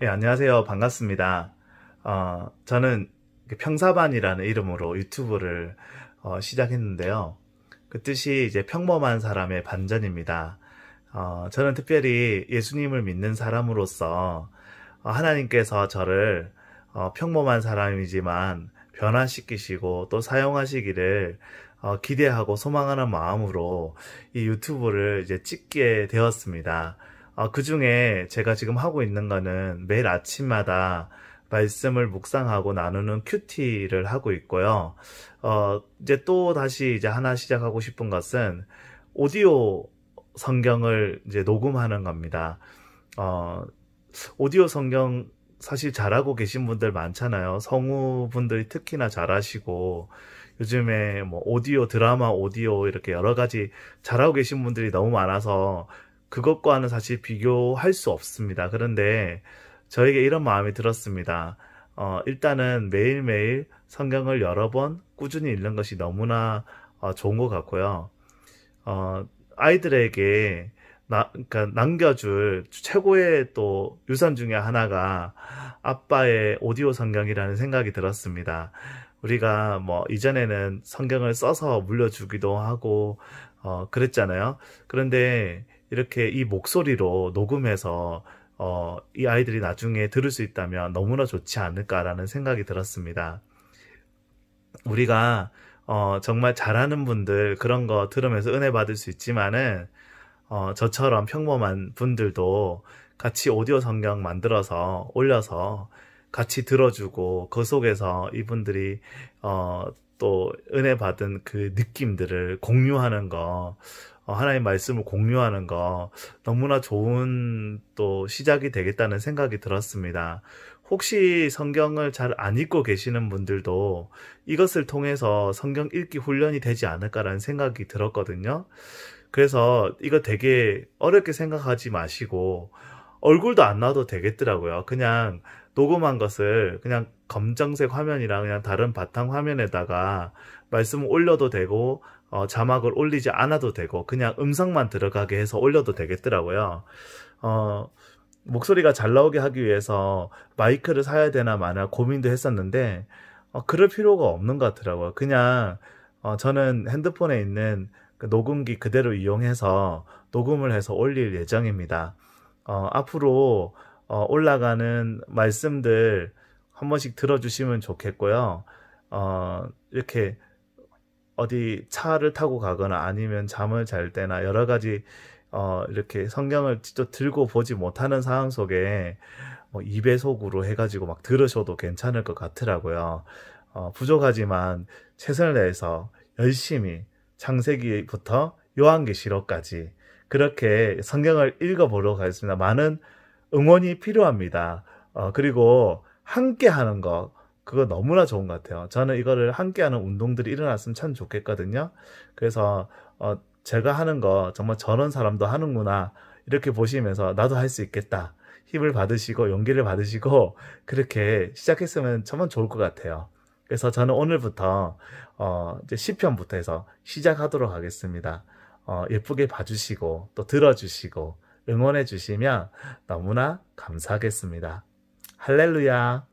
예, 안녕하세요. 반갑습니다. 어, 저는 평사반이라는 이름으로 유튜브를 어, 시작했는데요. 그 뜻이 이제 평범한 사람의 반전입니다. 어, 저는 특별히 예수님을 믿는 사람으로서 어, 하나님께서 저를 어, 평범한 사람이지만 변화시키시고 또 사용하시기를 어, 기대하고 소망하는 마음으로 이 유튜브를 이제 찍게 되었습니다. 어, 그 중에 제가 지금 하고 있는 거는 매일 아침마다 말씀을 묵상하고 나누는 큐티를 하고 있고요. 어, 이제 또 다시 이제 하나 시작하고 싶은 것은 오디오 성경을 이제 녹음하는 겁니다. 어, 오디오 성경 사실 잘하고 계신 분들 많잖아요. 성우분들이 특히나 잘하시고 요즘에 뭐 오디오 드라마 오디오 이렇게 여러 가지 잘하고 계신 분들이 너무 많아서 그것과는 사실 비교할 수 없습니다. 그런데 저에게 이런 마음이 들었습니다. 어, 일단은 매일매일 성경을 여러 번 꾸준히 읽는 것이 너무나 어, 좋은 것 같고요. 어, 아이들에게 나, 그러니까 남겨줄 최고의 또 유산 중에 하나가 아빠의 오디오 성경이라는 생각이 들었습니다. 우리가 뭐 이전에는 성경을 써서 물려주기도 하고 어, 그랬잖아요. 그런데 이렇게 이 목소리로 녹음해서 어, 이 아이들이 나중에 들을 수 있다면 너무나 좋지 않을까라는 생각이 들었습니다. 우리가 어, 정말 잘하는 분들 그런 거 들으면서 은혜 받을 수 있지만은 어, 저처럼 평범한 분들도 같이 오디오 성경 만들어서 올려서 같이 들어주고 그 속에서 이분들이 어, 또 은혜 받은 그 느낌들을 공유하는 거, 어, 하나님 말씀을 공유하는 거 너무나 좋은 또 시작이 되겠다는 생각이 들었습니다. 혹시 성경을 잘 안 읽고 계시는 분들도 이것을 통해서 성경 읽기 훈련이 되지 않을까라는 생각이 들었거든요. 그래서 이거 되게 어렵게 생각하지 마시고 얼굴도 안 나와도 되겠더라고요. 그냥 녹음한 것을 그냥 검정색 화면이랑 그냥 다른 바탕 화면에다가 말씀을 올려도 되고 어, 자막을 올리지 않아도 되고 그냥 음성만 들어가게 해서 올려도 되겠더라고요. 어, 목소리가 잘 나오게 하기 위해서 마이크를 사야 되나 마나 고민도 했었는데 어, 그럴 필요가 없는 것 같더라고요. 그냥 어, 저는 핸드폰에 있는 그 녹음기 그대로 이용해서 녹음을 해서 올릴 예정입니다. 어, 앞으로 어, 올라가는 말씀들 한 번씩 들어주시면 좋겠고요. 어, 이렇게 어디 차를 타고 가거나 아니면 잠을 잘 때나 여러 가지 어, 이렇게 성경을 직접 들고 보지 못하는 상황 속에 뭐 2배속으로 해가지고 막 들으셔도 괜찮을 것 같더라고요. 어, 부족하지만 최선을 다해서 열심히 창세기부터 요한계시록까지 그렇게 성경을 읽어보려고 하겠습니다. 많은 응원이 필요합니다. 어, 그리고 함께 하는 거 그거 너무나 좋은 것 같아요. 저는 이거를 함께 하는 운동들이 일어났으면 참 좋겠거든요. 그래서 어, 제가 하는 거 정말 저런 사람도 하는구나 이렇게 보시면서 나도 할 수 있겠다 힘을 받으시고 용기를 받으시고 그렇게 시작했으면 정말 좋을 것 같아요. 그래서 저는 오늘부터 어, 이제 시편부터 해서 시작하도록 하겠습니다. 어, 예쁘게 봐주시고 또 들어주시고 응원해 주시면 너무나 감사하겠습니다. 할렐루야.